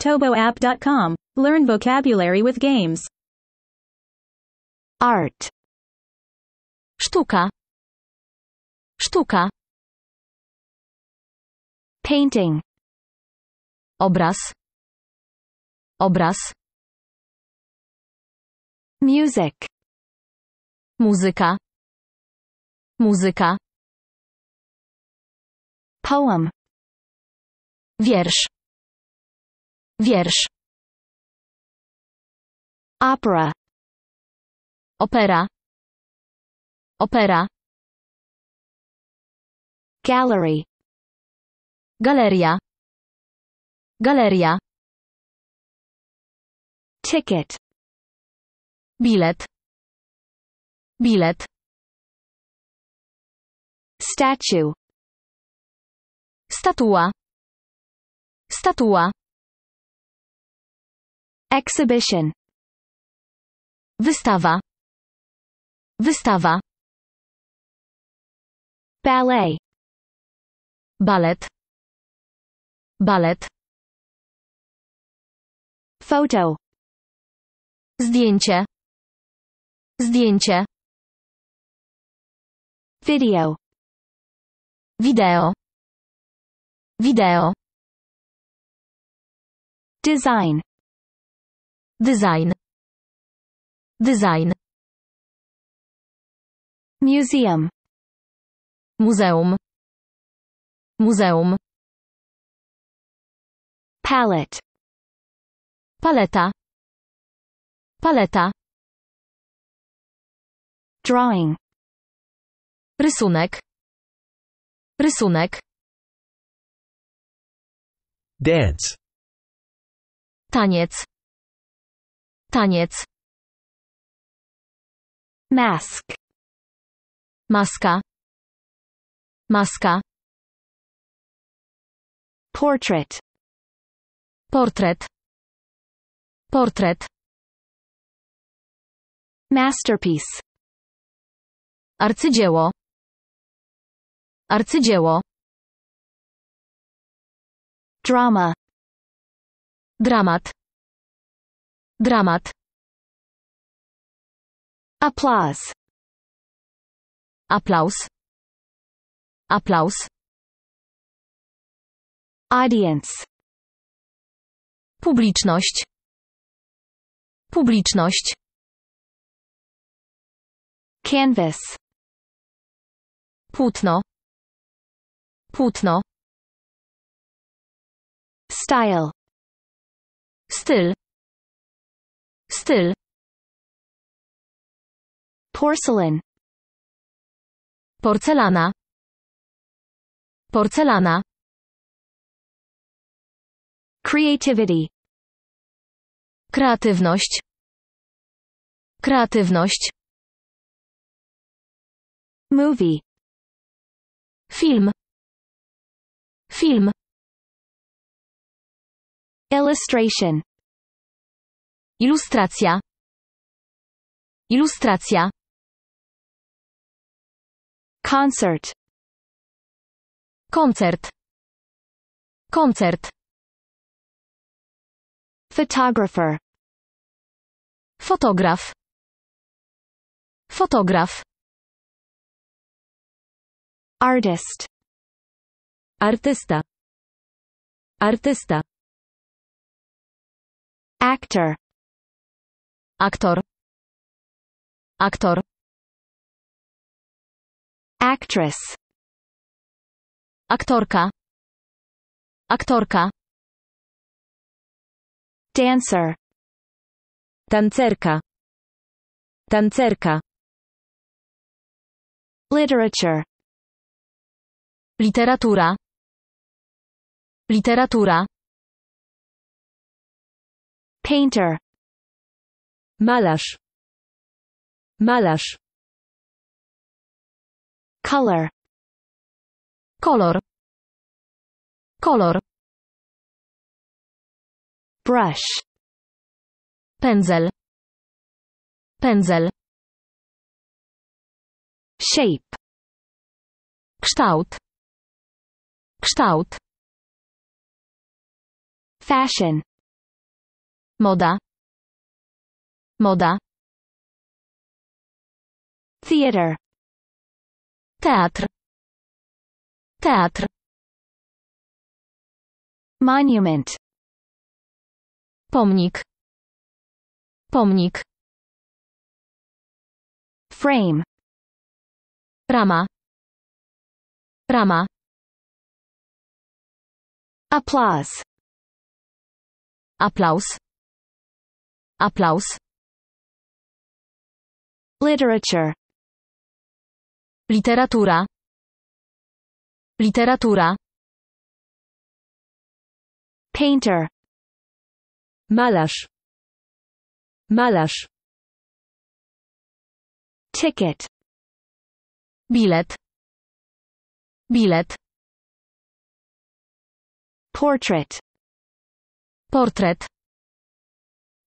ToboApp.com. Learn vocabulary with games. Art. Sztuka. Sztuka. Painting. Obraz. Obraz. Music. Muzyka. Muzyka. Poem. Wiersz. Wiersz. Opera. Opera. Opera. Gallery. Galeria. Galeria. Ticket. Bilet. Bilet. Statue. Statua. Statua. Exhibition. Wystawa. Wystawa. Ballet. Ballet. Ballet. Photo. Zdjęcie. Zdjęcie. Video. Video. Video. Design. Design. Design. Museum. Muzeum. Muzeum. Palette. Paleta. Paleta. Drawing. Rysunek. Rysunek. Dance. Taniec. Taniec. Mask. Maska. Maska. Portrait. Portret. Portret. Masterpiece. Arcydzieło. Arcydzieło. Drama. Dramat. Dramat. Applause. Aplaus. Aplaus. Audience. Publiczność. Publiczność. Canvas. Płótno. Płótno. Style. Styl styl porcelain porcelana porcelana creativity kreatywność kreatywność movie film film illustration Ilustracja. Ilustracja. Concert. Koncert. Koncert. Photographer. Fotograf. Fotograf. Artist. Artysta. Artysta. Actor. Actor. Actress. Aktorka. Aktorka. Dancer. Tancerka. Tancerka. Literature. Literatura. Literatura. Painter. Malarz. Malarz. Color. Kolor. Kolor. Brush. Pędzel. Pędzel. Shape. Kształt. Kształt. Fashion. Moda. moda theater teatr teatr monument pomnik pomnik frame rama rama applause Applaus Applause. Literature. Literatura. Literatura. Painter. Malarz. Malarz. Ticket. Bilet. Bilet. Portrait. Portrait.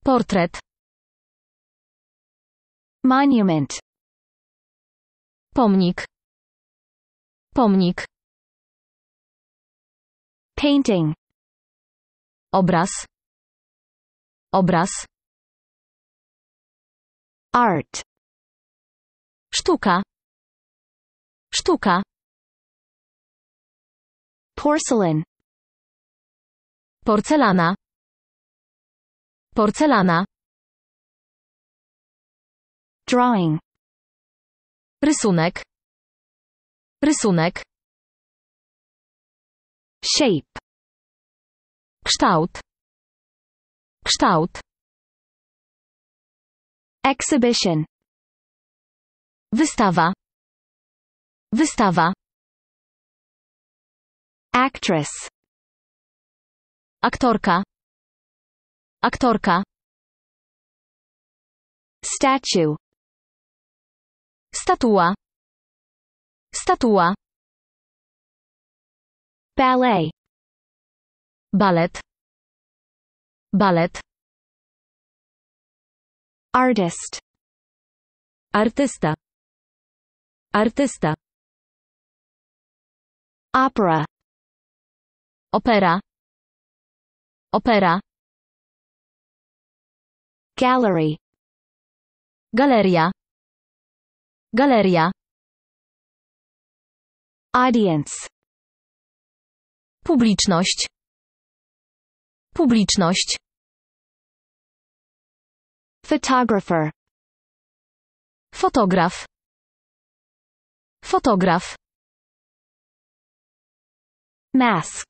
Portrait. Monument. Pomnik. Pomnik. Painting. Obraz. Obraz. Art. Sztuka. Sztuka. Porcelain. Porcelana. Porcelana. Drawing. Rysunek. Rysunek. Shape. Kształt. Kształt. Exhibition. Wystawa. Wystawa. Actress. Aktorka. Aktorka. Statue. Statua. Statua. Ballet. Ballet. Ballet. Artist. Artysta. Artysta. Opera. Opera. Opera. Gallery. Galeria. Galeria Audience Publiczność Publiczność Photographer Fotograf Fotograf Mask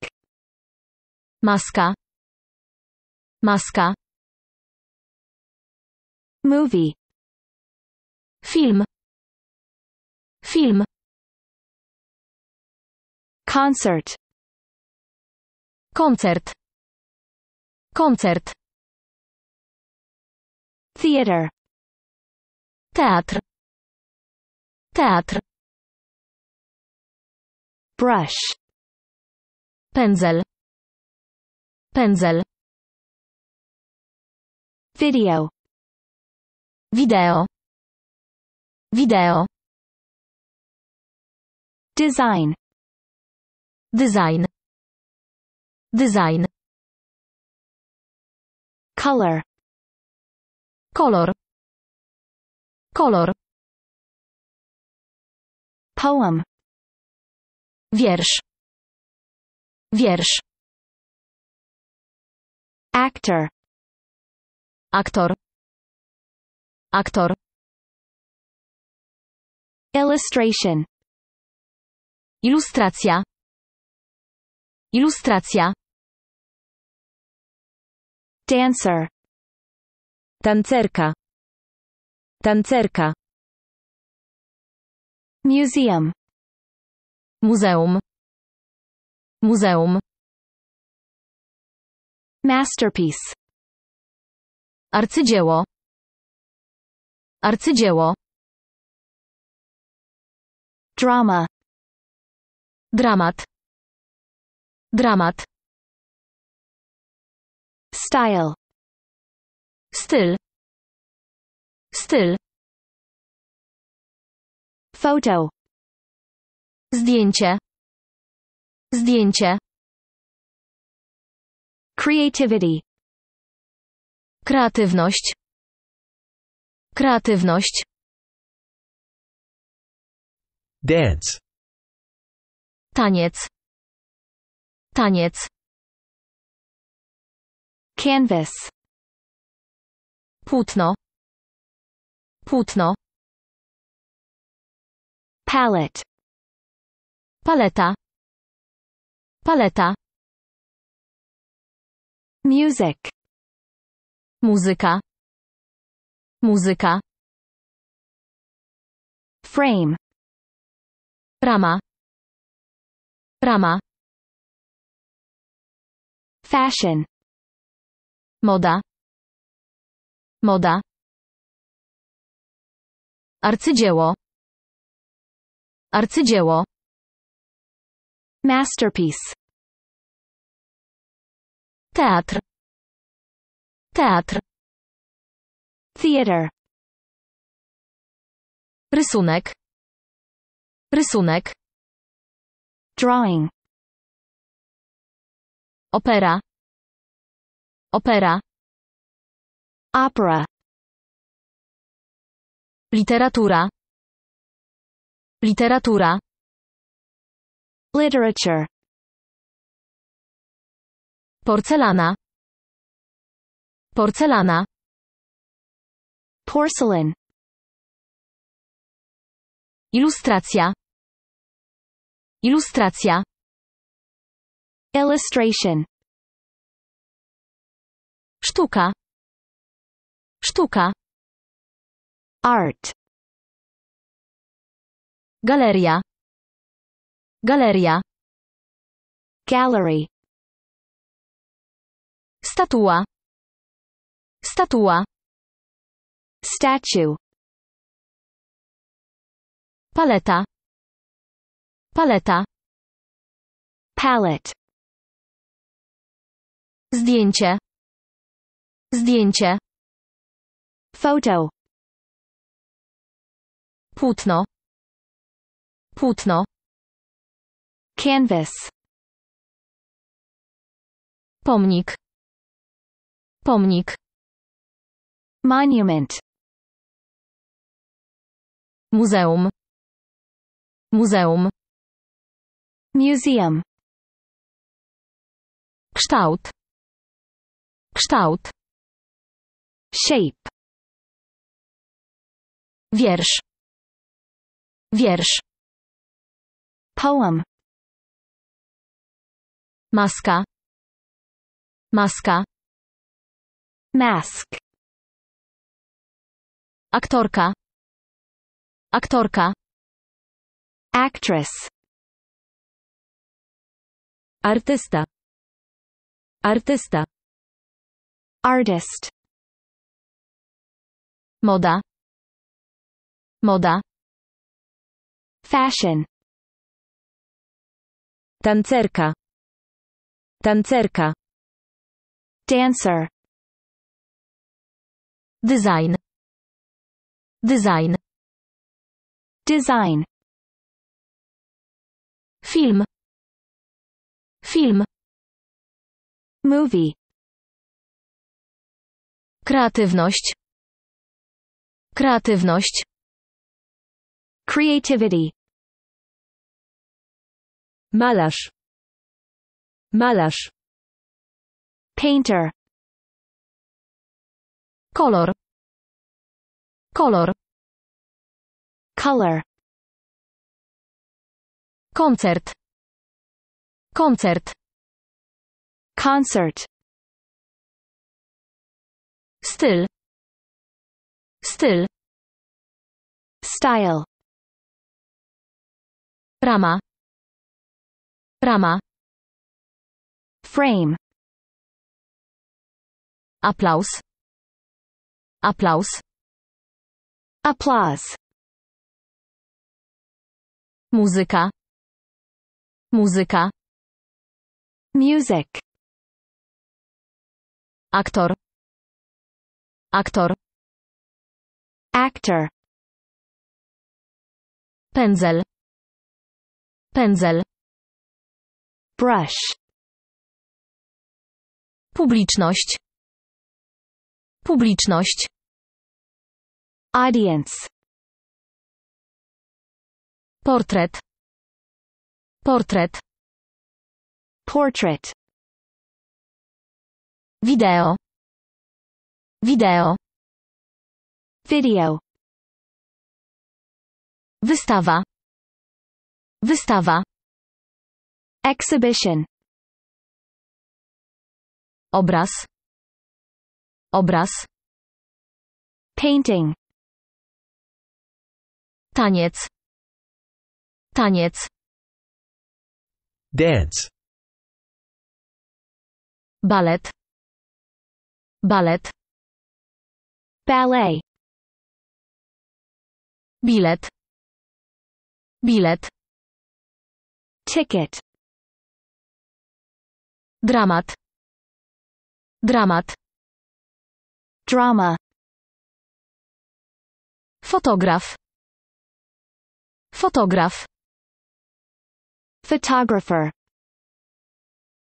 Maska Maska Movie Film film concert Concert. Concert. theater teatr teatr brush pędzel pędzel video video video Design Design Design Color Color Color Poem Wiersz Wiersz Actor Aktor Aktor Illustration Ilustracja. Ilustracja. Dancer. Tancerka. Tancerka. Museum. Muzeum. Muzeum. Masterpiece. Arcydzieło. Arcydzieło. Drama. Dramat. Dramat. Style. Styl. Styl. Photo. Zdjęcie. Zdjęcie. Creativity. Kreatywność. Kreatywność. Dance taniec taniec canvas płótno płótno palette paleta paleta music muzyka muzyka frame rama Rama. Fashion. Moda. Moda. Arcydzieło. Arcydzieło. Masterpiece. Teatr. Teatr. Theater. Rysunek. Rysunek drawing opera opera opera literatura literatura literature porcelana porcelana porcelain ilustracja Ilustracja Illustration Sztuka Sztuka Art Galeria Galeria Gallery Statua Statua Statue Paleta Paleta. Palette. Zdjęcie. Zdjęcie. Photo. Płótno. Płótno. Canvas. Pomnik. Pomnik. Monument. Muzeum. Muzeum. Museum. Kształt. Kształt. Shape. Wiersz. Wiersz. Poem. Maska. Maska. Mask. Aktorka. Aktorka. Actress. Artista. Artista. Artist. Moda. Moda. Fashion. Tancerka. Tancerka. Dancer. Design. Design. Design. Film. Film. Movie. Kreatywność. Kreatywność. Creativity. Malarz. Malarz. Painter. Kolor. Kolor. Color. Koncert. Koncert. Concert. Styl. Styl. Style. Rama. Rama. Frame. Aplaus. Aplaus. Applause. Muzyka. Muzyka. Music. Aktor. Aktor. Actor. Pędzel. Pędzel. Brush. Publiczność. Publiczność. Audience. Portret. Portret. Portrait Video Video Video Wystawa Wystawa Exhibition Obraz Obraz Painting Taniec Taniec Dance ballet ballet ballet bilet bilet ticket dramat dramat drama fotograf fotograf photographer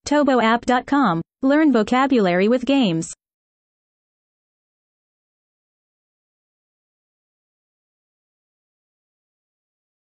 toboapp.com Learn vocabulary with games.